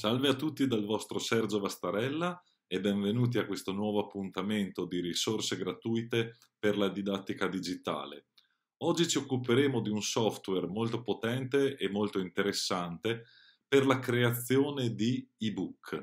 Salve a tutti dal vostro Sergio Vastarella e benvenuti a questo nuovo appuntamento di risorse gratuite per la didattica digitale. Oggi ci occuperemo di un software molto potente e molto interessante per la creazione di ebook.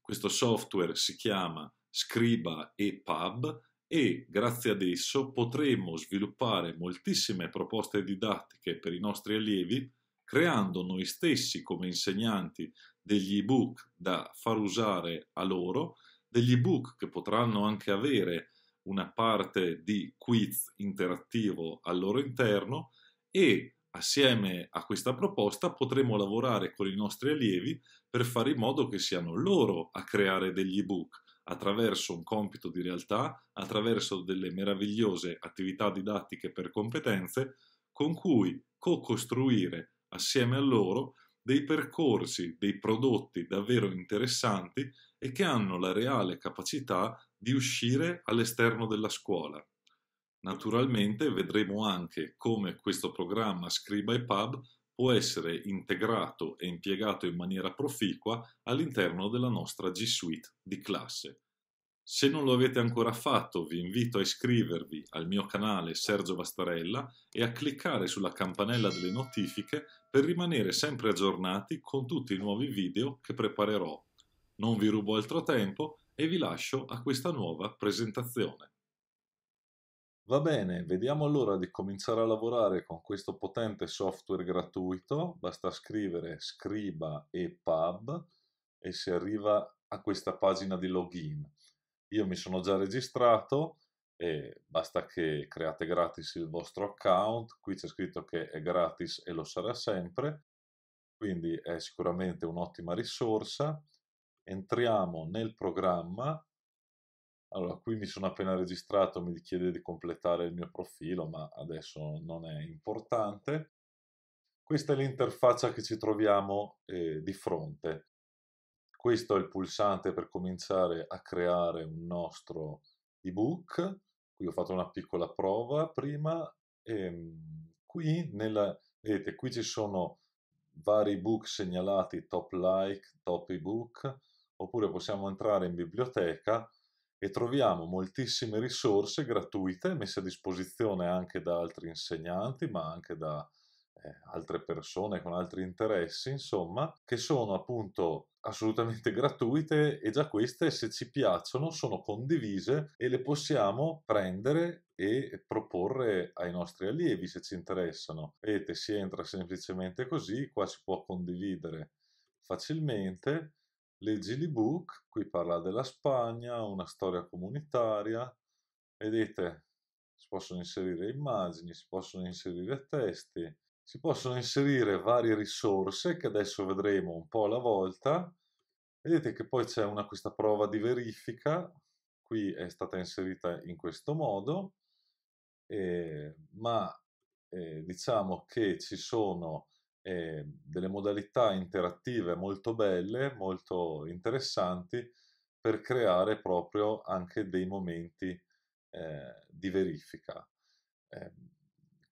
Questo software si chiama Scriba e Pub e grazie ad esso potremo sviluppare moltissime proposte didattiche per i nostri allievi creando noi stessi come insegnanti degli ebook da far usare a loro, degli ebook che potranno anche avere una parte di quiz interattivo al loro interno e assieme a questa proposta potremo lavorare con i nostri allievi per fare in modo che siano loro a creare degli ebook attraverso un compito di realtà, attraverso delle meravigliose attività didattiche per competenze con cui co-costruire assieme a loro dei percorsi, dei prodotti davvero interessanti e che hanno la reale capacità di uscire all'esterno della scuola. Naturalmente vedremo anche come questo programma Scriba e Pub può essere integrato e impiegato in maniera proficua all'interno della nostra G Suite di classe. Se non lo avete ancora fatto, vi invito a iscrivervi al mio canale Sergio Vastarella e a cliccare sulla campanella delle notifiche per rimanere sempre aggiornati con tutti i nuovi video che preparerò. Non vi rubo altro tempo e vi lascio a questa nuova presentazione. Va bene, vediamo allora di cominciare a lavorare con questo potente software gratuito. Basta scrivere scriba e pub e si arriva a questa pagina di login io mi sono già registrato e basta che create gratis il vostro account, qui c'è scritto che è gratis e lo sarà sempre, quindi è sicuramente un'ottima risorsa. Entriamo nel programma, allora qui mi sono appena registrato, mi chiede di completare il mio profilo, ma adesso non è importante. Questa è l'interfaccia che ci troviamo eh, di fronte. Questo è il pulsante per cominciare a creare un nostro ebook. Qui ho fatto una piccola prova prima. E ehm, qui, nella, vedete, qui ci sono vari ebook segnalati top like, top ebook, oppure possiamo entrare in biblioteca e troviamo moltissime risorse gratuite messe a disposizione anche da altri insegnanti, ma anche da eh, altre persone con altri interessi, insomma, che sono appunto assolutamente gratuite e già queste se ci piacciono sono condivise e le possiamo prendere e proporre ai nostri allievi se ci interessano. Vedete, si entra semplicemente così, qua si può condividere facilmente. Leggi l'ebook, qui parla della Spagna, una storia comunitaria. Vedete, si possono inserire immagini, si possono inserire testi, si possono inserire varie risorse che adesso vedremo un po' alla volta. Vedete che poi c'è questa prova di verifica, qui è stata inserita in questo modo, eh, ma eh, diciamo che ci sono eh, delle modalità interattive molto belle, molto interessanti, per creare proprio anche dei momenti eh, di verifica ehm,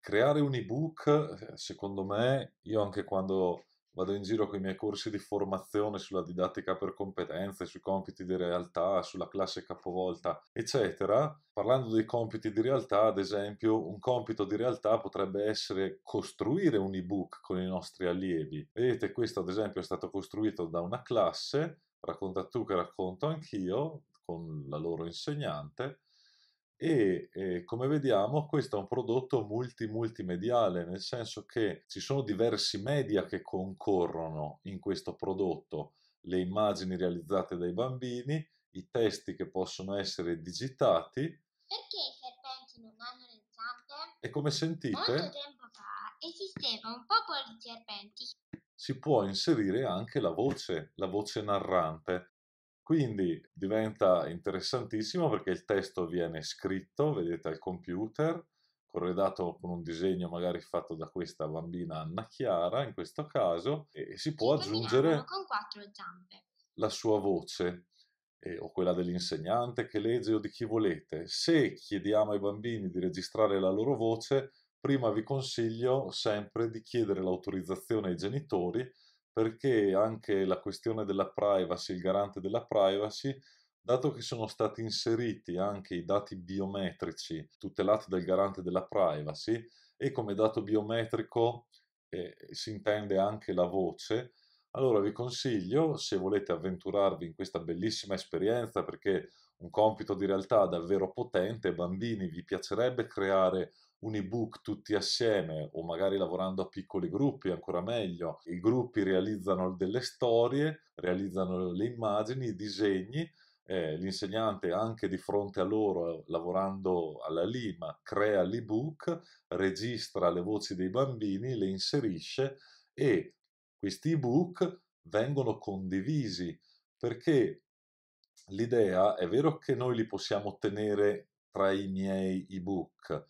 creare un ebook, eh, secondo me, io anche quando vado in giro con i miei corsi di formazione sulla didattica per competenze, sui compiti di realtà, sulla classe capovolta, eccetera. Parlando dei compiti di realtà, ad esempio, un compito di realtà potrebbe essere costruire un ebook con i nostri allievi. Vedete, questo ad esempio è stato costruito da una classe, racconta tu che racconto anch'io, con la loro insegnante, e eh, come vediamo questo è un prodotto multi multimediale nel senso che ci sono diversi media che concorrono in questo prodotto le immagini realizzate dai bambini i testi che possono essere digitati perché i serpenti non hanno le zampe? e come sentite molto tempo fa esisteva un popolo di serpenti si può inserire anche la voce la voce narrante quindi diventa interessantissimo perché il testo viene scritto, vedete, al computer, corredato con un disegno magari fatto da questa bambina Anna Chiara, in questo caso, e si può si aggiungere la sua voce eh, o quella dell'insegnante che legge o di chi volete. Se chiediamo ai bambini di registrare la loro voce, prima vi consiglio sempre di chiedere l'autorizzazione ai genitori perché anche la questione della privacy, il garante della privacy, dato che sono stati inseriti anche i dati biometrici tutelati dal garante della privacy e come dato biometrico eh, si intende anche la voce, allora vi consiglio, se volete avventurarvi in questa bellissima esperienza, perché un compito di realtà davvero potente, bambini, vi piacerebbe creare un ebook tutti assieme o magari lavorando a piccoli gruppi, ancora meglio, i gruppi realizzano delle storie, realizzano le immagini, i disegni, eh, l'insegnante anche di fronte a loro lavorando alla lima crea l'ebook, registra le voci dei bambini, le inserisce e questi ebook vengono condivisi perché l'idea è vero che noi li possiamo ottenere tra i miei ebook,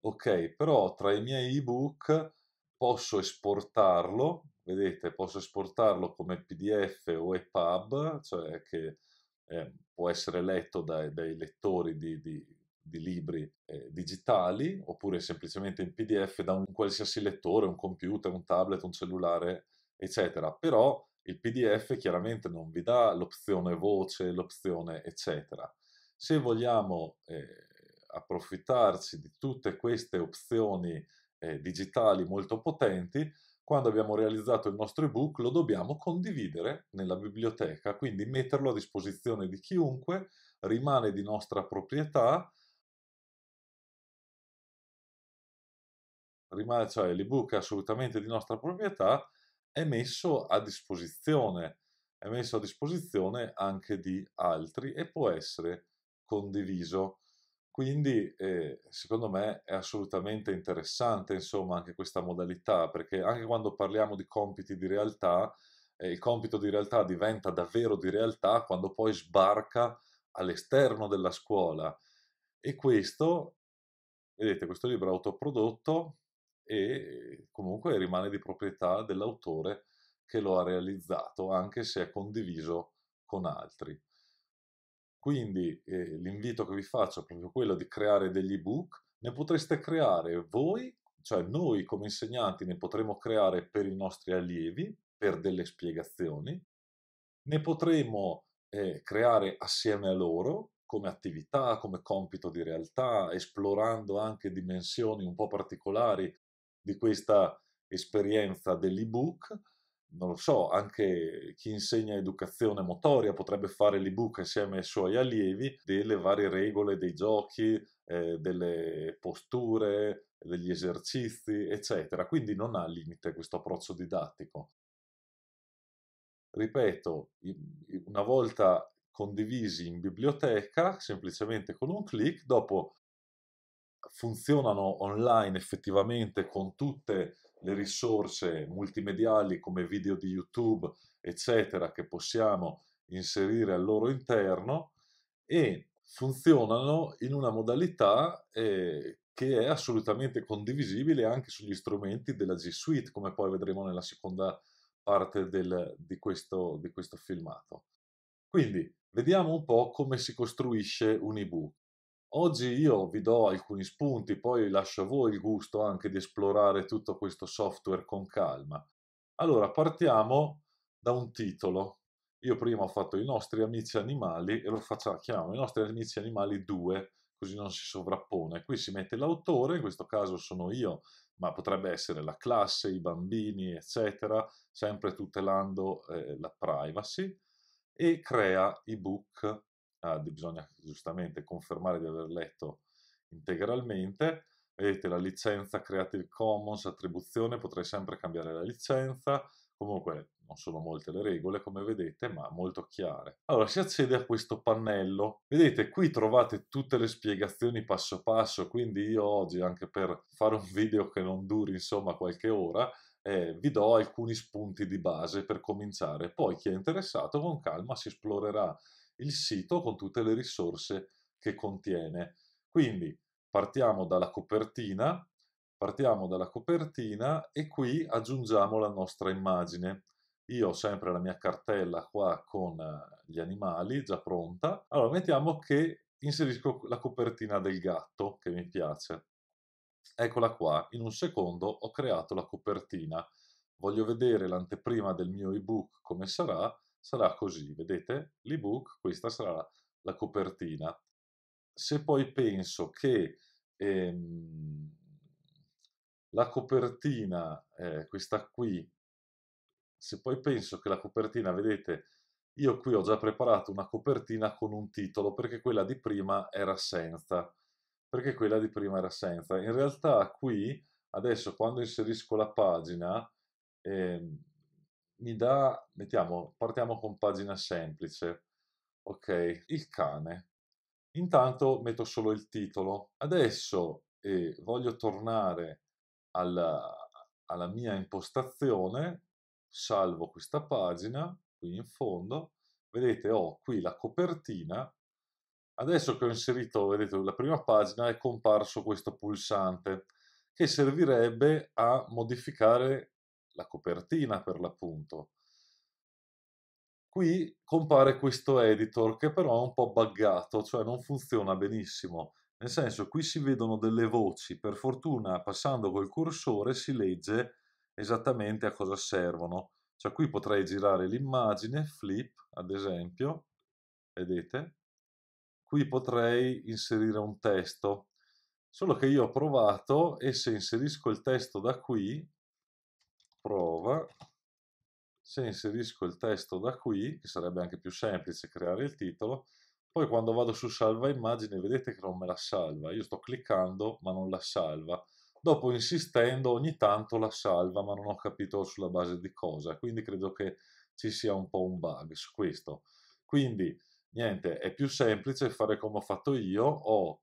ok, però tra i miei ebook posso esportarlo, vedete, posso esportarlo come PDF o EPUB, cioè che eh, può essere letto dai, dai lettori di, di, di libri eh, digitali, oppure semplicemente in PDF da un qualsiasi lettore, un computer, un tablet, un cellulare, eccetera. Però il PDF chiaramente non vi dà l'opzione voce, l'opzione eccetera. Se vogliamo eh, approfittarci di tutte queste opzioni eh, digitali molto potenti, quando abbiamo realizzato il nostro ebook lo dobbiamo condividere nella biblioteca, quindi metterlo a disposizione di chiunque, rimane di nostra proprietà, rimane, cioè l'ebook è assolutamente di nostra proprietà, è messo a disposizione, è messo a disposizione anche di altri e può essere condiviso. Quindi eh, secondo me è assolutamente interessante insomma anche questa modalità perché anche quando parliamo di compiti di realtà, eh, il compito di realtà diventa davvero di realtà quando poi sbarca all'esterno della scuola e questo, vedete, questo libro è autoprodotto e comunque rimane di proprietà dell'autore che lo ha realizzato anche se è condiviso con altri. Quindi eh, l'invito che vi faccio è proprio quello di creare degli ebook, ne potreste creare voi, cioè noi come insegnanti ne potremo creare per i nostri allievi, per delle spiegazioni, ne potremo eh, creare assieme a loro come attività, come compito di realtà, esplorando anche dimensioni un po' particolari di questa esperienza dell'ebook non lo so, anche chi insegna educazione motoria potrebbe fare l'ebook insieme ai suoi allievi delle varie regole dei giochi, eh, delle posture, degli esercizi, eccetera. Quindi non ha limite questo approccio didattico. Ripeto, una volta condivisi in biblioteca, semplicemente con un clic, dopo funzionano online effettivamente con tutte le le risorse multimediali come video di YouTube, eccetera, che possiamo inserire al loro interno e funzionano in una modalità eh, che è assolutamente condivisibile anche sugli strumenti della G Suite, come poi vedremo nella seconda parte del, di, questo, di questo filmato. Quindi vediamo un po' come si costruisce un ebook. Oggi io vi do alcuni spunti, poi lascio a voi il gusto anche di esplorare tutto questo software con calma. Allora, partiamo da un titolo. Io prima ho fatto i nostri amici animali e lo facciamo, chiamiamo i nostri amici animali 2, così non si sovrappone. Qui si mette l'autore, in questo caso sono io, ma potrebbe essere la classe, i bambini, eccetera, sempre tutelando eh, la privacy, e crea ebook ah, bisogna giustamente confermare di aver letto integralmente. Vedete la licenza Creative Commons, attribuzione, potrei sempre cambiare la licenza. Comunque non sono molte le regole come vedete, ma molto chiare. Allora si accede a questo pannello. Vedete qui trovate tutte le spiegazioni passo passo, quindi io oggi anche per fare un video che non duri insomma qualche ora, eh, vi do alcuni spunti di base per cominciare. Poi chi è interessato con calma si esplorerà il sito con tutte le risorse che contiene. Quindi partiamo dalla copertina, partiamo dalla copertina e qui aggiungiamo la nostra immagine. Io ho sempre la mia cartella qua con eh, gli animali già pronta. Allora mettiamo che inserisco la copertina del gatto che mi piace. Eccola qua, in un secondo ho creato la copertina. Voglio vedere l'anteprima del mio ebook come sarà sarà così, vedete? L'ebook, questa sarà la copertina. Se poi penso che ehm, la copertina, eh, questa qui, se poi penso che la copertina, vedete, io qui ho già preparato una copertina con un titolo perché quella di prima era senza, perché quella di prima era senza. In realtà qui, adesso quando inserisco la pagina, ehm, mi dà, mettiamo, partiamo con pagina semplice, ok, il cane. Intanto metto solo il titolo. Adesso eh, voglio tornare alla, alla mia impostazione, salvo questa pagina, qui in fondo, vedete ho qui la copertina, adesso che ho inserito, vedete, la prima pagina è comparso questo pulsante che servirebbe a modificare la copertina per l'appunto. Qui compare questo editor che però è un po' buggato, cioè non funziona benissimo. Nel senso, qui si vedono delle voci, per fortuna passando col cursore si legge esattamente a cosa servono. Cioè qui potrei girare l'immagine, flip ad esempio, vedete? Qui potrei inserire un testo, solo che io ho provato e se inserisco il testo da qui prova, se inserisco il testo da qui, che sarebbe anche più semplice creare il titolo, poi quando vado su salva immagine vedete che non me la salva, io sto cliccando ma non la salva, dopo insistendo ogni tanto la salva ma non ho capito sulla base di cosa, quindi credo che ci sia un po' un bug su questo. Quindi niente, è più semplice fare come ho fatto io, ho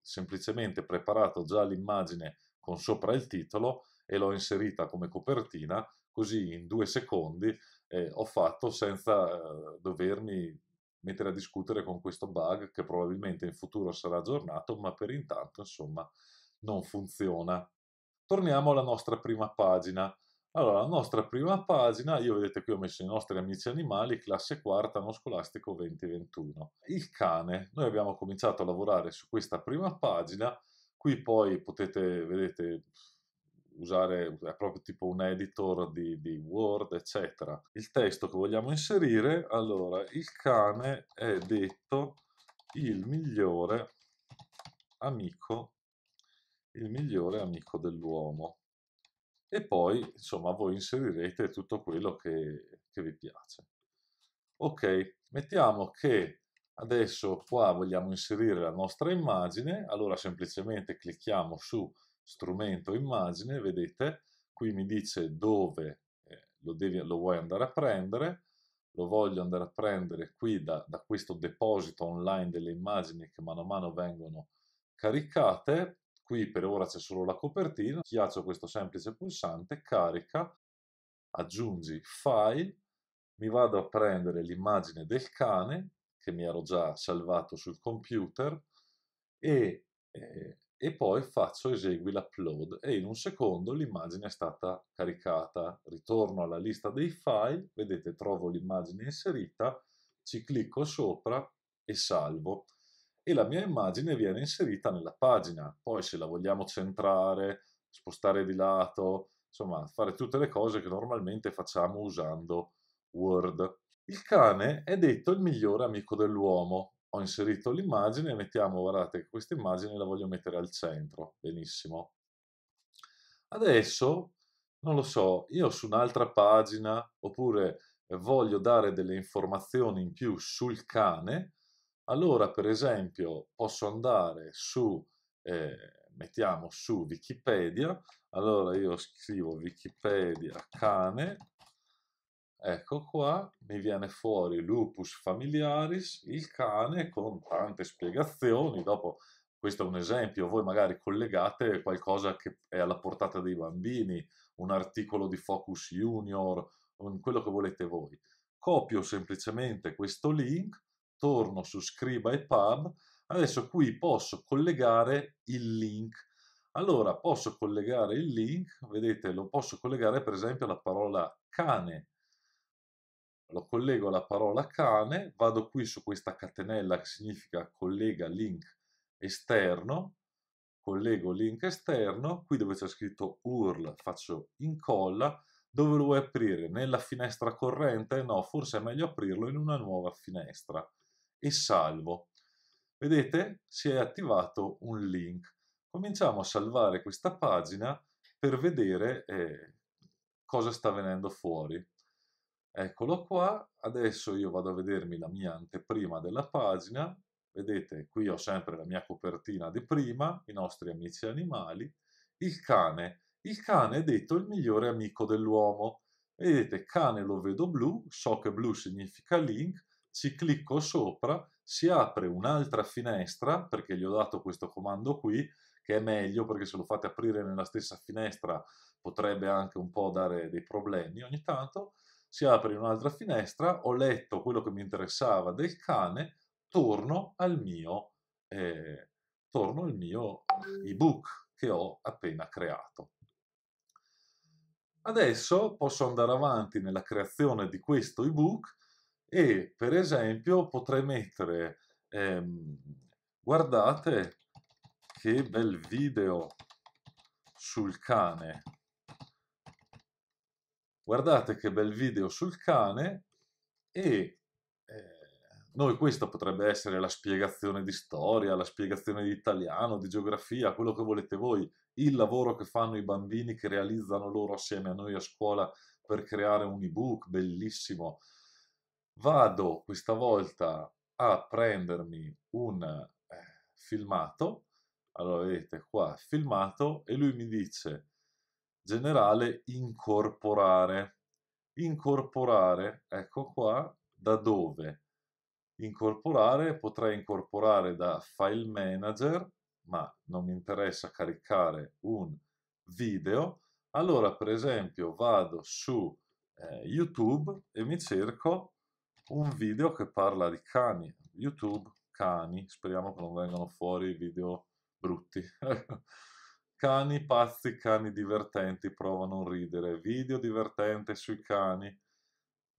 semplicemente preparato già l'immagine con sopra il titolo e l'ho inserita come copertina, così in due secondi eh, ho fatto senza eh, dovermi mettere a discutere con questo bug che probabilmente in futuro sarà aggiornato, ma per intanto insomma non funziona. Torniamo alla nostra prima pagina. Allora, la nostra prima pagina, io vedete qui ho messo i nostri amici animali, classe quarta, anno scolastico 2021. Il cane, noi abbiamo cominciato a lavorare su questa prima pagina, qui poi potete, vedete, usare proprio tipo un editor di, di, Word, eccetera. Il testo che vogliamo inserire, allora, il cane è detto il migliore amico, il migliore amico dell'uomo. E poi, insomma, voi inserirete tutto quello che, che vi piace. Ok, mettiamo che Adesso qua vogliamo inserire la nostra immagine, allora semplicemente clicchiamo su strumento immagine, vedete, qui mi dice dove eh, lo, devi, lo, vuoi andare a prendere, lo voglio andare a prendere qui da, da questo deposito online delle immagini che mano a mano vengono caricate, qui per ora c'è solo la copertina, schiaccio questo semplice pulsante, carica, aggiungi file, mi vado a prendere l'immagine del cane che mi ero già salvato sul computer e eh, e poi faccio esegui l'upload e in un secondo l'immagine è stata caricata. Ritorno alla lista dei file, vedete trovo l'immagine inserita, ci clicco sopra e salvo e la mia immagine viene inserita nella pagina. Poi se la vogliamo centrare, spostare di lato, insomma fare tutte le cose che normalmente facciamo usando Word. Il cane è detto il migliore amico dell'uomo, ho inserito l'immagine, e mettiamo, guardate questa immagine la voglio mettere al centro, benissimo. Adesso, non lo so, io su un'altra pagina, oppure eh, voglio dare delle informazioni in più sul cane, allora per esempio posso andare su, eh, mettiamo su Wikipedia, allora io scrivo Wikipedia cane Ecco qua, mi viene fuori lupus familiaris, il cane, con tante spiegazioni, dopo questo è un esempio, voi magari collegate qualcosa che è alla portata dei bambini, un articolo di Focus Junior, quello che volete voi. Copio semplicemente questo link, torno su Scriba e Pub, adesso qui posso collegare il link. Allora posso collegare il link, vedete lo posso collegare per esempio alla parola cane, lo collego alla parola cane, vado qui su questa catenella che significa collega link esterno, collego link esterno, qui dove c'è scritto URL faccio incolla, dove lo vuoi aprire? Nella finestra corrente? No, forse è meglio aprirlo in una nuova finestra e salvo. Vedete? Si è attivato un link. Cominciamo a salvare questa pagina per vedere eh, cosa sta venendo fuori. Eccolo qua, adesso io vado a vedermi la mia anteprima della pagina, vedete qui ho sempre la mia copertina di prima, i nostri amici animali, il cane, il cane è detto il migliore amico dell'uomo, vedete cane lo vedo blu, so che blu significa link, ci clicco sopra, si apre un'altra finestra, perché gli ho dato questo comando qui, che è meglio perché se lo fate aprire nella stessa finestra potrebbe anche un po' dare dei problemi ogni tanto, si apre un'altra finestra, ho letto quello che mi interessava del cane, torno al mio, eh, torno al mio ebook che ho appena creato. Adesso posso andare avanti nella creazione di questo ebook e per esempio potrei mettere ehm, guardate che bel video sul cane guardate che bel video sul cane e eh, noi questa potrebbe essere la spiegazione di storia, la spiegazione di italiano, di geografia, quello che volete voi, il lavoro che fanno i bambini che realizzano loro assieme a noi a scuola per creare un ebook bellissimo. Vado questa volta a prendermi un eh, filmato, allora vedete qua filmato e lui mi dice generale incorporare. Incorporare, ecco qua, da dove? Incorporare, potrei incorporare da file manager, ma non mi interessa caricare un video. Allora, per esempio, vado su eh, YouTube e mi cerco un video che parla di cani. YouTube, cani, speriamo che non vengano fuori video brutti. Cani pazzi, cani divertenti, prova a non ridere. Video divertente sui cani.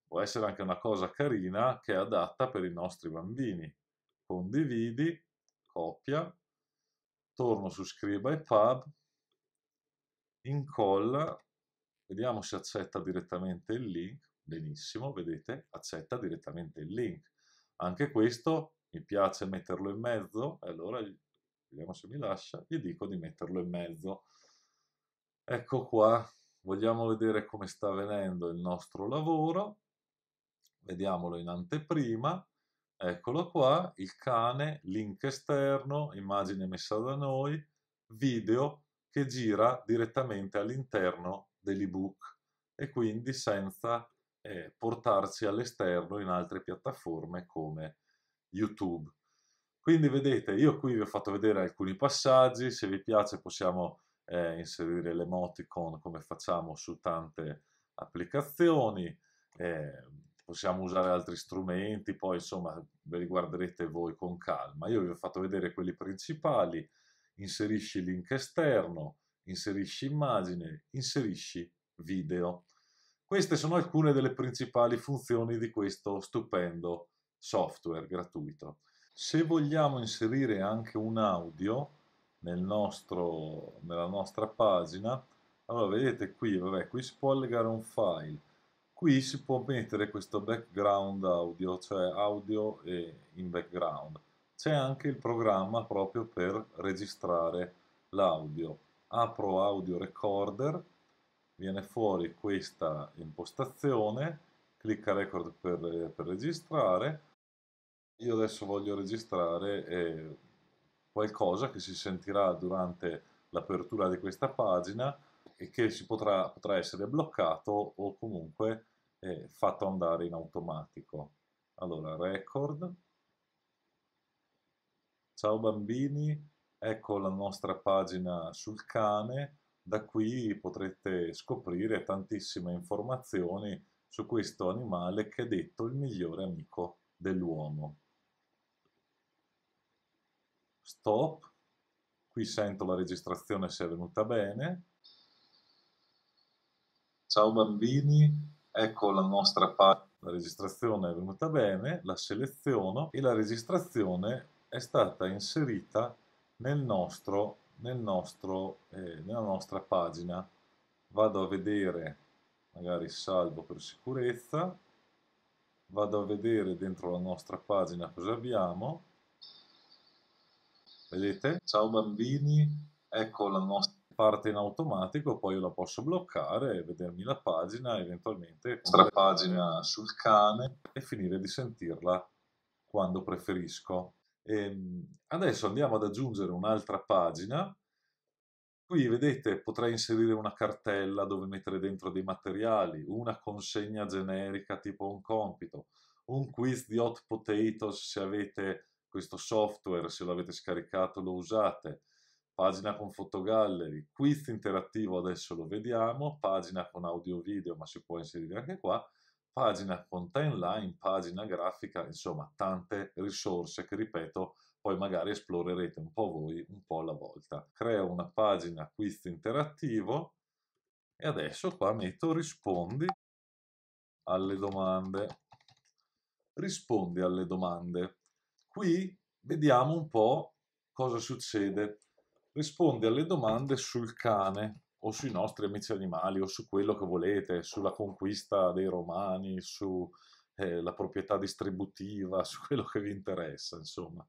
Può essere anche una cosa carina che è adatta per i nostri bambini. Condividi, copia, torno su scriba e pub, incolla, vediamo se accetta direttamente il link. Benissimo, vedete, accetta direttamente il link. Anche questo mi piace metterlo in mezzo, e allora vediamo se mi lascia, gli dico di metterlo in mezzo. Ecco qua, vogliamo vedere come sta avvenendo il nostro lavoro, vediamolo in anteprima, eccolo qua, il cane, link esterno, immagine messa da noi, video che gira direttamente all'interno dell'ebook e quindi senza eh, portarci all'esterno in altre piattaforme come YouTube. Quindi vedete, io qui vi ho fatto vedere alcuni passaggi, se vi piace possiamo eh, inserire l'emoticon come facciamo su tante applicazioni, eh, possiamo usare altri strumenti, poi insomma ve li guarderete voi con calma. Io vi ho fatto vedere quelli principali, inserisci link esterno, inserisci immagine, inserisci video. Queste sono alcune delle principali funzioni di questo stupendo software gratuito. Se vogliamo inserire anche un audio nel nostro, nella nostra pagina, allora vedete qui, vabbè, qui si può allegare un file, qui si può mettere questo background audio, cioè audio in background. C'è anche il programma proprio per registrare l'audio. Apro Audio Recorder, viene fuori questa impostazione, clicca Record per, per registrare, io adesso voglio registrare eh, qualcosa che si sentirà durante l'apertura di questa pagina e che potrà, potrà, essere bloccato o comunque eh, fatto andare in automatico. Allora, record. Ciao bambini, ecco la nostra pagina sul cane. Da qui potrete scoprire tantissime informazioni su questo animale che è detto il migliore amico dell'uomo stop, qui sento la registrazione se è venuta bene. Ciao bambini, ecco la nostra pagina. La registrazione è venuta bene, la seleziono e la registrazione è stata inserita nel nostro, nel nostro, eh, nella nostra pagina. Vado a vedere, magari salvo per sicurezza, vado a vedere dentro la nostra pagina cosa abbiamo Vedete? Ciao bambini, ecco la nostra parte in automatico, poi io la posso bloccare e vedermi la pagina, eventualmente la pagina sul cane e finire di sentirla quando preferisco. E ehm, adesso andiamo ad aggiungere un'altra pagina. Qui vedete potrei inserire una cartella dove mettere dentro dei materiali, una consegna generica tipo un compito, un quiz di hot potatoes se avete questo software, se lo avete scaricato lo usate, pagina con fotogallery, quiz interattivo adesso lo vediamo, pagina con audio video ma si può inserire anche qua, pagina con timeline, pagina grafica, insomma tante risorse che ripeto poi magari esplorerete un po' voi, un po' alla volta. Creo una pagina quiz interattivo e adesso qua metto rispondi alle domande. Rispondi alle domande. Qui vediamo un po' cosa succede. Risponde alle domande sul cane o sui nostri amici animali o su quello che volete, sulla conquista dei romani, sulla eh, proprietà distributiva, su quello che vi interessa, insomma.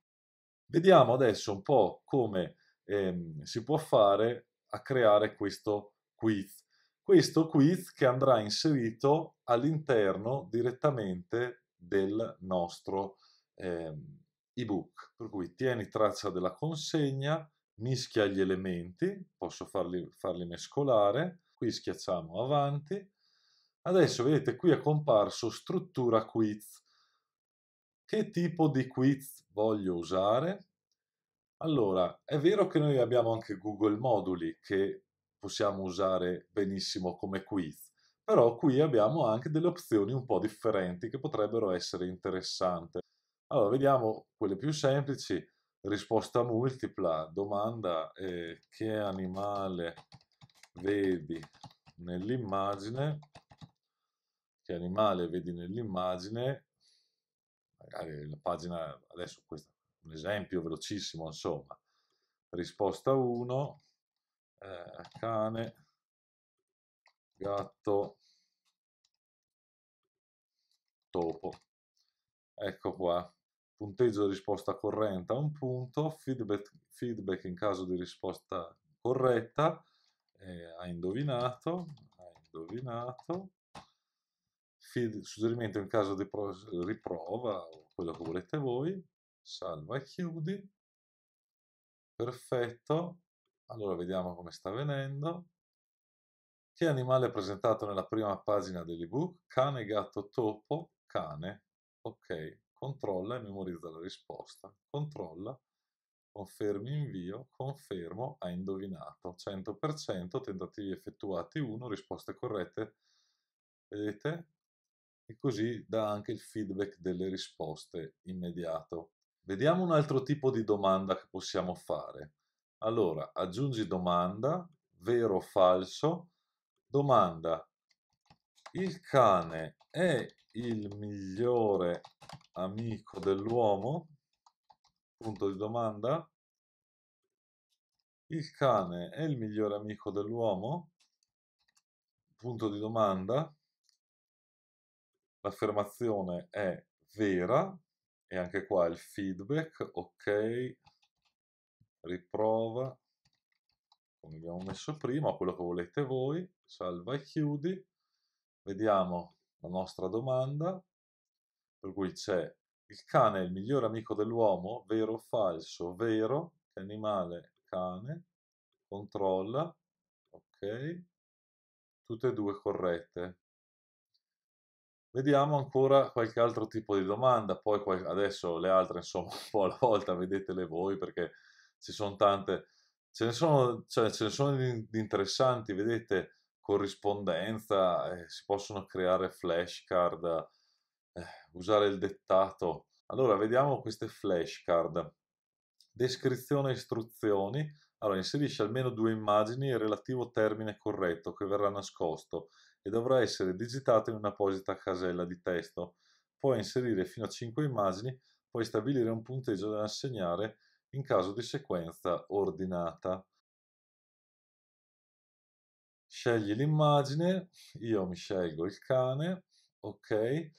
Vediamo adesso un po' come ehm, si può fare a creare questo quiz. Questo quiz che andrà inserito all'interno direttamente del nostro ehm, ebook, per cui tieni traccia della consegna, mischia gli elementi, posso farli, farli mescolare, qui schiacciamo avanti, adesso vedete qui è comparso struttura quiz, che tipo di quiz voglio usare? Allora, è vero che noi abbiamo anche Google Moduli che possiamo usare benissimo come quiz, però qui abbiamo anche delle opzioni un po' differenti che potrebbero essere interessanti. Allora, vediamo quelle più semplici. Risposta multipla, domanda eh, che animale vedi nell'immagine, che animale vedi nell'immagine, magari la pagina, adesso questo un esempio velocissimo, insomma, risposta 1, eh, cane, gatto, topo, ecco qua, punteggio di risposta corrente a un punto, feedback, feedback in caso di risposta corretta, eh, ha indovinato, ha indovinato, Feed, suggerimento in caso di riprova o quello che volete voi, salva e chiudi, perfetto, allora vediamo come sta avvenendo. Che animale è presentato nella prima pagina dell'ebook? Cane, gatto, topo, cane. Ok, controlla e memorizza la risposta, controlla, confermi invio, confermo, ha indovinato, 100%, tentativi effettuati 1, risposte corrette, vedete? E così dà anche il feedback delle risposte immediato. Vediamo un altro tipo di domanda che possiamo fare. Allora, aggiungi domanda, vero o falso, domanda, il cane è il migliore amico dell'uomo? Punto di domanda. Il cane è il migliore amico dell'uomo? Punto di domanda. L'affermazione è vera e anche qua il feedback, ok, riprova, come abbiamo messo prima, quello che volete voi, salva e chiudi, vediamo la nostra domanda, per cui c'è il cane è il migliore amico dell'uomo, vero o falso, vero, che animale cane, controlla, ok, tutte e due corrette. Vediamo ancora qualche altro tipo di domanda, poi adesso le altre insomma un po' alla volta vedetele voi perché ci sono tante, ce ne sono, cioè, ce ne sono di interessanti, vedete corrispondenza, eh, si possono creare flashcard, eh, usare il dettato. Allora, vediamo queste flashcard. Descrizione e istruzioni. Allora, inserisci almeno due immagini e il relativo termine corretto che verrà nascosto e dovrà essere digitato in un'apposita casella di testo. Puoi inserire fino a 5 immagini, puoi stabilire un punteggio da assegnare in caso di sequenza ordinata. Scegli l'immagine, io mi scelgo il cane, ok?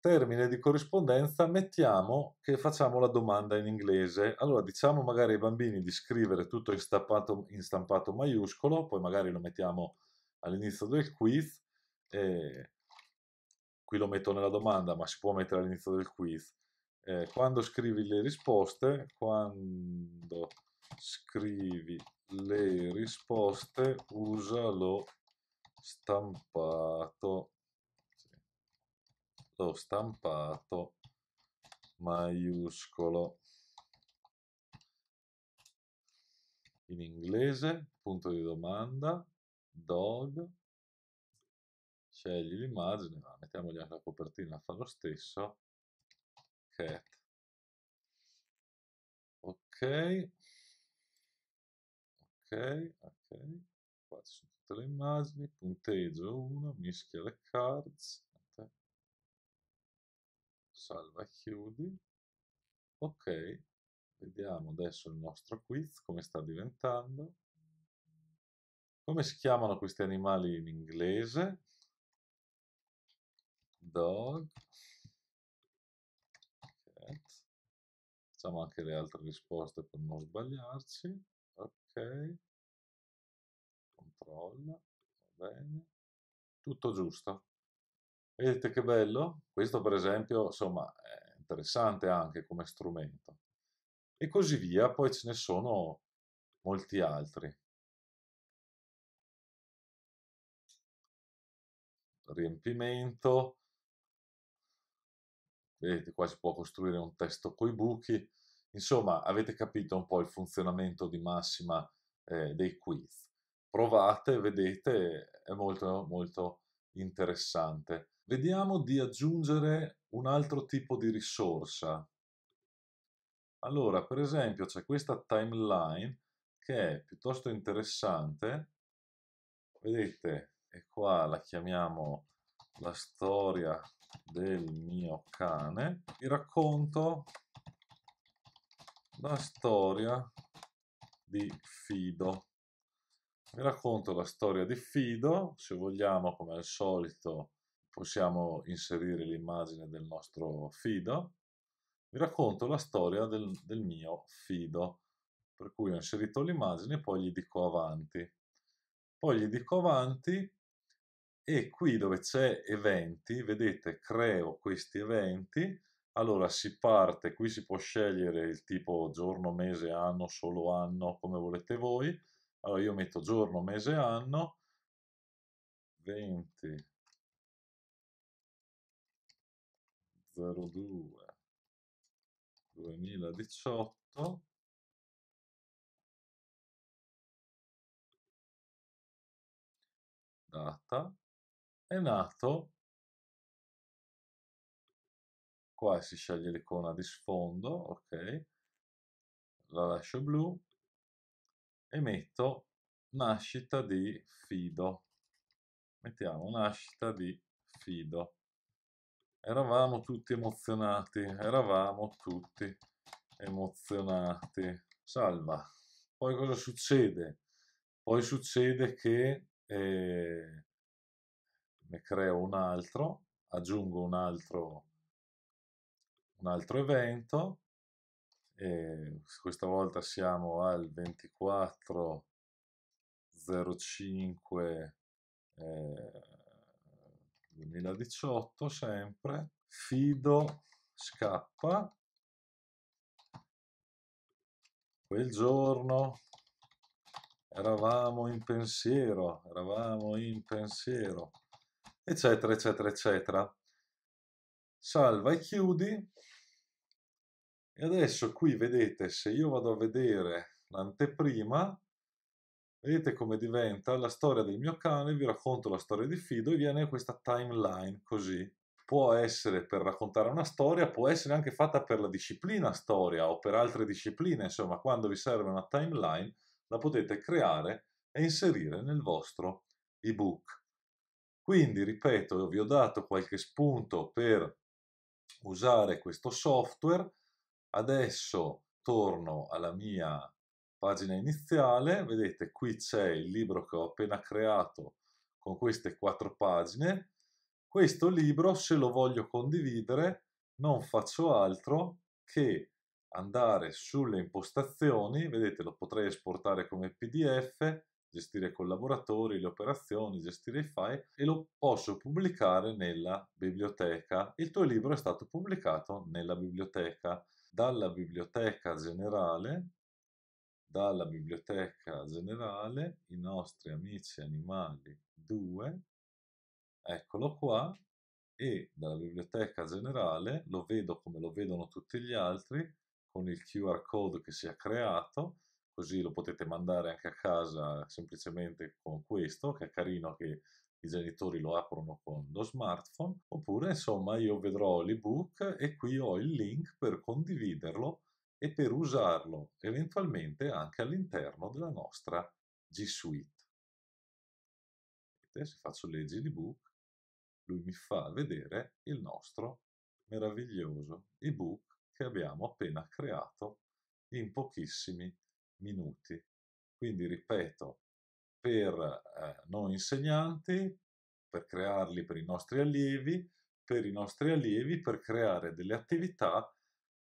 Termine di corrispondenza, mettiamo che facciamo la domanda in inglese. Allora diciamo magari ai bambini di scrivere tutto in stampato, in stampato maiuscolo, poi magari lo mettiamo all'inizio del quiz. E qui lo metto nella domanda, ma si può mettere all'inizio del quiz. Eh, quando scrivi le risposte, quando scrivi le risposte usa lo stampato lo stampato maiuscolo in inglese punto di domanda dog scegli l'immagine ah, mettiamogli anche la copertina fa lo stesso cat ok ok, ok, qua ci sono tutte le immagini, punteggio 1, mischia le cards, salva e chiudi, ok, vediamo adesso il nostro quiz, come sta diventando, come si chiamano questi animali in inglese? Dog, cat, facciamo anche le altre risposte per non sbagliarci, controlla, va bene, tutto giusto. Vedete che bello? Questo per esempio, insomma, è interessante anche come strumento. E così via, poi ce ne sono molti altri. Riempimento. Vedete, qua si può costruire un testo coi buchi. Insomma, avete capito un po' il funzionamento di massima eh, dei quiz. Provate, vedete, è molto, molto interessante. Vediamo di aggiungere un altro tipo di risorsa. Allora, per esempio, c'è questa timeline che è piuttosto interessante. Vedete, e qua la chiamiamo la storia del mio cane. Vi racconto la storia di Fido. Vi racconto la storia di Fido, se vogliamo, come al solito, possiamo inserire l'immagine del nostro Fido. Vi racconto la storia del, del mio Fido, per cui ho inserito l'immagine e poi gli dico avanti. Poi gli dico avanti e qui dove c'è eventi, vedete, creo questi eventi allora, si parte, qui si può scegliere il tipo giorno, mese, anno, solo anno, come volete voi. Allora io metto giorno, mese, anno, 20, 02, 2018, data, è nato qua si sceglie l'icona di sfondo, ok, la lascio blu e metto nascita di Fido. Mettiamo nascita di Fido. Eravamo tutti emozionati, eravamo tutti emozionati. Salva. Poi cosa succede? Poi succede che eh, ne creo un altro, aggiungo un altro un altro evento, questa volta siamo al 24.05 eh, 2018 sempre, Fido scappa, quel giorno eravamo in pensiero, eravamo in pensiero, eccetera, eccetera, eccetera salva e chiudi e adesso qui vedete se io vado a vedere l'anteprima vedete come diventa la storia del mio cane vi racconto la storia di Fido e viene questa timeline così può essere per raccontare una storia può essere anche fatta per la disciplina storia o per altre discipline insomma quando vi serve una timeline la potete creare e inserire nel vostro ebook quindi ripeto vi ho dato qualche spunto per usare questo software. Adesso torno alla mia pagina iniziale, vedete qui c'è il libro che ho appena creato con queste quattro pagine. Questo libro, se lo voglio condividere, non faccio altro che andare sulle impostazioni, vedete lo potrei esportare come PDF, gestire i collaboratori, le operazioni, gestire i file e lo posso pubblicare nella biblioteca. Il tuo libro è stato pubblicato nella biblioteca, dalla biblioteca generale, dalla biblioteca generale, i nostri amici animali 2, eccolo qua, e dalla biblioteca generale lo vedo come lo vedono tutti gli altri, con il QR code che si è creato, così lo potete mandare anche a casa semplicemente con questo, che è carino che i genitori lo aprono con lo smartphone, oppure insomma io vedrò l'ebook e qui ho il link per condividerlo e per usarlo eventualmente anche all'interno della nostra G Suite. Se faccio leggi l'ebook, lui mi fa vedere il nostro meraviglioso ebook che abbiamo appena creato in pochissimi minuti minuti. Quindi ripeto, per eh, noi insegnanti, per crearli per i nostri allievi, per i nostri allievi, per creare delle attività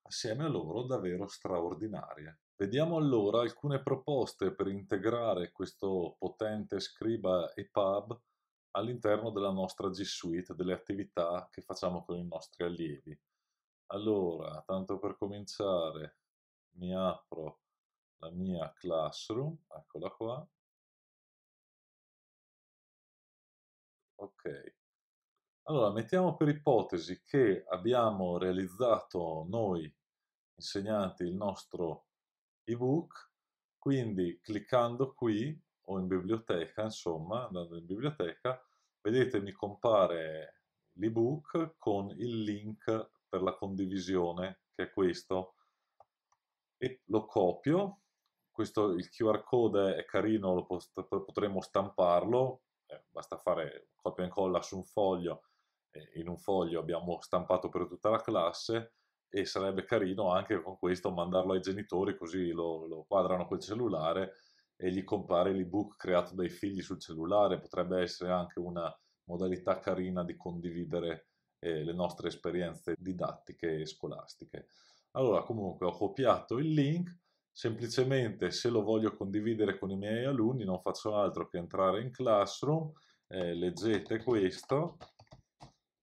assieme a loro davvero straordinarie. Vediamo allora alcune proposte per integrare questo potente scriba EPUB all'interno della nostra G Suite, delle attività che facciamo con i nostri allievi. Allora, tanto per cominciare, mi apro la mia classroom, eccola qua. Ok. Allora, mettiamo per ipotesi che abbiamo realizzato noi insegnanti il nostro ebook, quindi cliccando qui o in biblioteca, insomma, andando in biblioteca, vedete mi compare l'ebook con il link per la condivisione, che è questo, e lo copio, questo, il QR code è carino, pot- potremmo stamparlo, eh, basta fare copia e incolla su un foglio, eh, in un foglio abbiamo stampato per tutta la classe e sarebbe carino anche con questo mandarlo ai genitori così lo, lo quadrano col cellulare e gli compare l'ebook creato dai figli sul cellulare, potrebbe essere anche una modalità carina di condividere eh, le nostre esperienze didattiche e scolastiche. Allora comunque ho copiato il link, semplicemente se lo voglio condividere con i miei alunni non faccio altro che entrare in Classroom, eh, leggete questo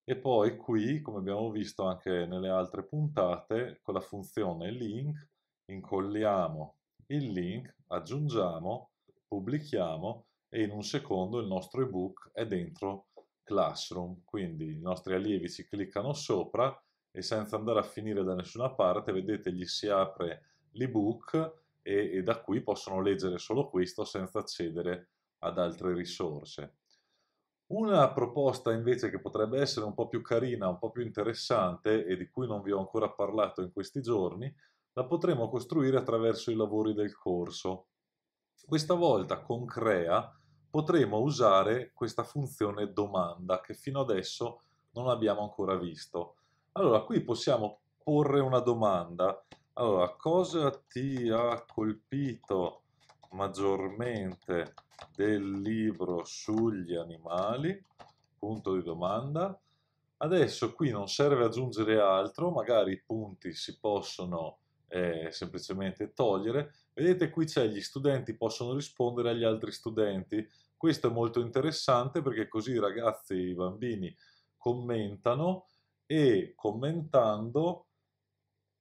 e poi qui, come abbiamo visto anche nelle altre puntate, con la funzione link incolliamo il link, aggiungiamo, pubblichiamo e in un secondo il nostro ebook è dentro Classroom, quindi i nostri allievi ci cliccano sopra e senza andare a finire da nessuna parte, vedete gli si apre l'ebook e, e da qui possono leggere solo questo senza accedere ad altre risorse. Una proposta invece che potrebbe essere un po' più carina, un po' più interessante e di cui non vi ho ancora parlato in questi giorni, la potremo costruire attraverso i lavori del corso. Questa volta con Crea potremo usare questa funzione domanda che fino adesso non abbiamo ancora visto. Allora qui possiamo porre una domanda allora, cosa ti ha colpito maggiormente del libro sugli animali? Punto di domanda. Adesso qui non serve aggiungere altro, magari i punti si possono eh, semplicemente togliere. Vedete qui c'è gli studenti possono rispondere agli altri studenti. Questo è molto interessante perché così i ragazzi, i bambini commentano e commentando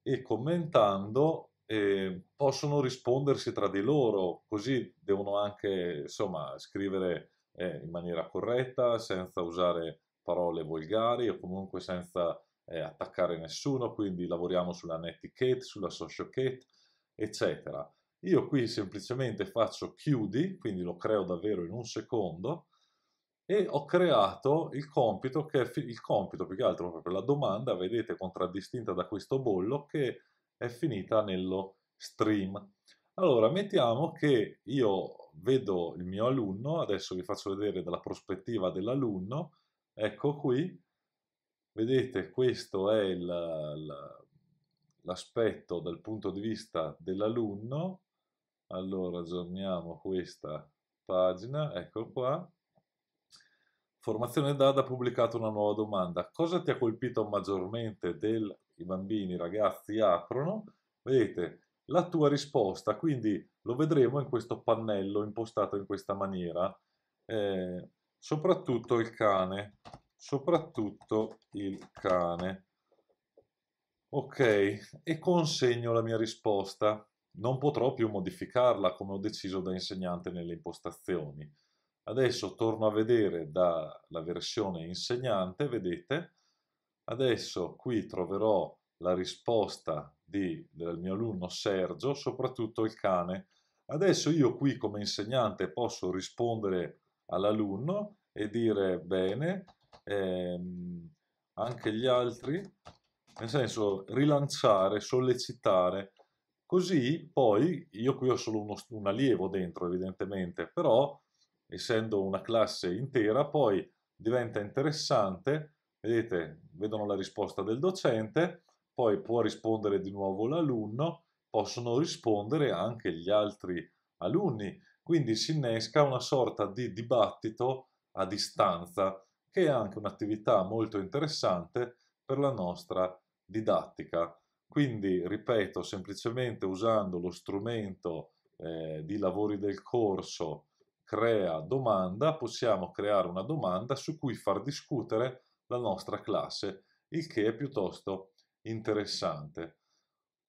e commentando eh, possono rispondersi tra di loro, così devono anche insomma, scrivere eh, in maniera corretta, senza usare parole volgari o comunque senza eh, attaccare nessuno, quindi lavoriamo sulla netiquette, sulla social socioquette, eccetera. Io qui semplicemente faccio chiudi, quindi lo creo davvero in un secondo, e ho creato il compito, che è il compito più che altro proprio la domanda, vedete, contraddistinta da questo bollo che è finita nello stream. Allora, mettiamo che io vedo il mio alunno, adesso vi faccio vedere dalla prospettiva dell'alunno, ecco qui, vedete questo è l'aspetto dal punto di vista dell'alunno, allora aggiorniamo questa pagina, ecco qua, Formazione Dada ha pubblicato una nuova domanda. Cosa ti ha colpito maggiormente del i bambini, i ragazzi aprono? Vedete la tua risposta, quindi lo vedremo in questo pannello impostato in questa maniera. Eh, soprattutto il cane, soprattutto il cane. Ok, e consegno la mia risposta. Non potrò più modificarla come ho deciso da insegnante nelle impostazioni. Adesso torno a vedere dalla versione insegnante, vedete? Adesso qui troverò la risposta di, del mio alunno Sergio, soprattutto il cane. Adesso io qui come insegnante posso rispondere all'alunno e dire bene, ehm, anche gli altri, nel senso rilanciare, sollecitare. Così poi, io qui ho solo uno, un allievo dentro evidentemente, però essendo una classe intera, poi diventa interessante, vedete, vedono la risposta del docente, poi può rispondere di nuovo l'alunno, possono rispondere anche gli altri alunni, quindi si innesca una sorta di dibattito a distanza, che è anche un'attività molto interessante per la nostra didattica. Quindi, ripeto, semplicemente usando lo strumento eh, di lavori del corso crea domanda, possiamo creare una domanda su cui far discutere la nostra classe, il che è piuttosto interessante.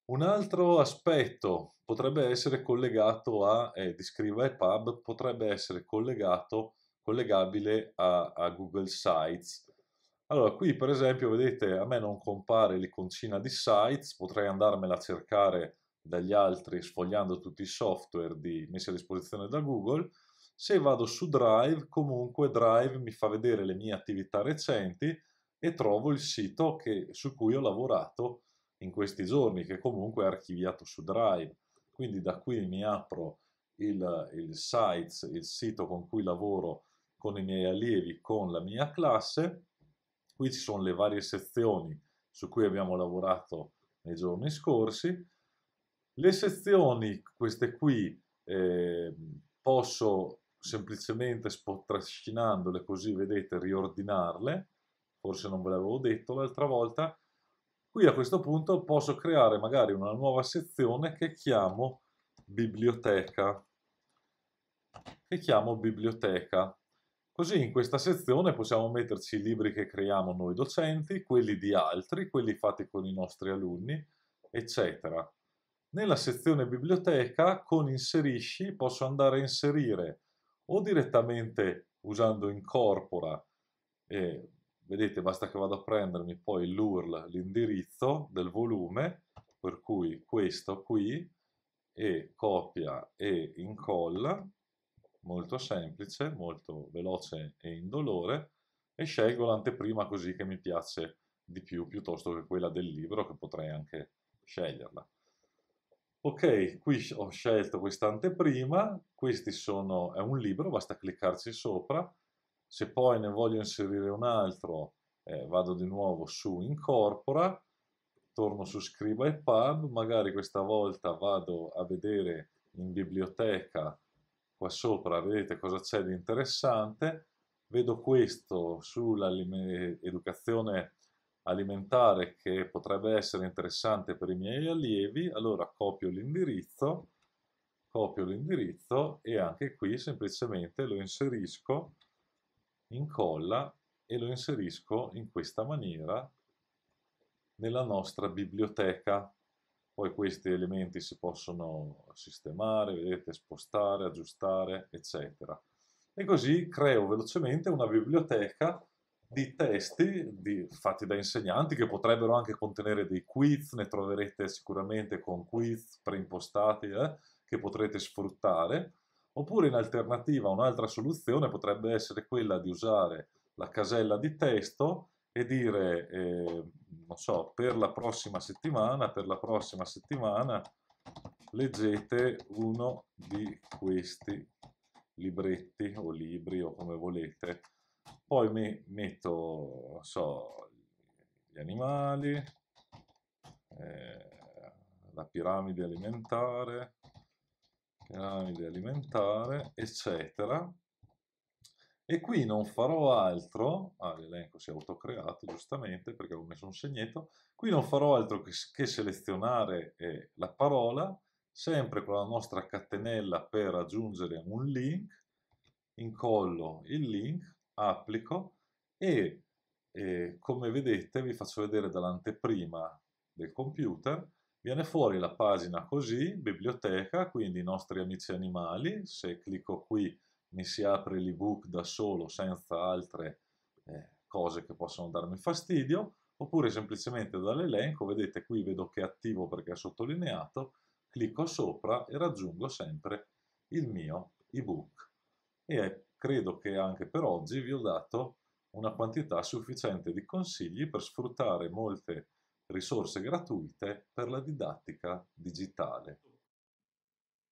Un altro aspetto potrebbe essere collegato a, eh, di Scriva Pub, potrebbe essere collegato, collegabile a, a Google Sites. Allora, qui per esempio, vedete, a me non compare l'iconcina di Sites, potrei andarmela a cercare dagli altri sfogliando tutti i software di, messi a disposizione da Google, se vado su Drive, comunque Drive mi fa vedere le mie attività recenti e trovo il sito che, su cui ho lavorato in questi giorni, che comunque è archiviato su Drive. Quindi da qui mi apro il, il sites, il sito con cui lavoro con i miei allievi, con la mia classe. Qui ci sono le varie sezioni su cui abbiamo lavorato nei giorni scorsi. Le sezioni, queste qui, eh, posso semplicemente trascinandole così vedete riordinarle, forse non ve l'avevo detto l'altra volta, qui a questo punto posso creare magari una nuova sezione che chiamo biblioteca, che chiamo biblioteca. Così in questa sezione possiamo metterci i libri che creiamo noi docenti, quelli di altri, quelli fatti con i nostri alunni, eccetera. Nella sezione biblioteca con inserisci posso andare a inserire o direttamente usando incorpora, e vedete basta che vado a prendermi poi l'URL, l'indirizzo del volume, per cui questo qui, e copia e incolla, molto semplice, molto veloce e indolore, e scelgo l'anteprima così che mi piace di più piuttosto che quella del libro che potrei anche sceglierla. Ok, qui ho scelto quest'anteprima, questi sono, è un libro, basta cliccarci sopra, se poi ne voglio inserire un altro eh, vado di nuovo su Incorpora, torno su Scriba e Pub, magari questa volta vado a vedere in biblioteca, qua sopra vedete cosa c'è di interessante, vedo questo sull'educazione alimentare che potrebbe essere interessante per i miei allievi, allora copio l'indirizzo, copio l'indirizzo e anche qui semplicemente lo inserisco, incolla e lo inserisco in questa maniera nella nostra biblioteca. Poi questi elementi si possono sistemare, vedete, spostare, aggiustare, eccetera. E così creo velocemente una biblioteca di testi di, fatti da insegnanti che potrebbero anche contenere dei quiz, ne troverete sicuramente con quiz preimpostati eh, che potrete sfruttare, oppure in alternativa un'altra soluzione potrebbe essere quella di usare la casella di testo e dire, eh, non so, per la prossima settimana, per la prossima settimana leggete uno di questi libretti o libri o come volete poi me metto, non so, gli animali, eh, la piramide alimentare, piramide alimentare, eccetera. E qui non farò altro, ah, l'elenco si è autocreato giustamente perché avevo messo un segnetto, qui non farò altro che, che selezionare eh, la parola, sempre con la nostra catenella per aggiungere un link, incollo il link, applico e eh, come vedete vi faccio vedere dall'anteprima del computer viene fuori la pagina così, biblioteca, quindi i nostri amici animali, se clicco qui mi si apre l'ebook da solo senza altre eh, cose che possono darmi fastidio, oppure semplicemente dall'elenco, vedete qui vedo che è attivo perché è sottolineato, clicco sopra e raggiungo sempre il mio ebook. E è credo che anche per oggi vi ho dato una quantità sufficiente di consigli per sfruttare molte risorse gratuite per la didattica digitale.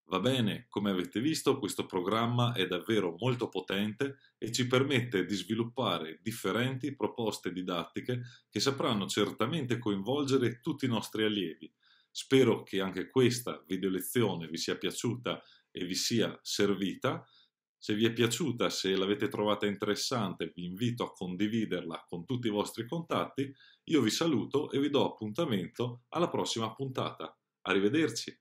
Va bene, come avete visto questo programma è davvero molto potente e ci permette di sviluppare differenti proposte didattiche che sapranno certamente coinvolgere tutti i nostri allievi. Spero che anche questa videolezione vi sia piaciuta e vi sia servita. Se vi è piaciuta, se l'avete trovata interessante, vi invito a condividerla con tutti i vostri contatti. Io vi saluto e vi do appuntamento alla prossima puntata. Arrivederci!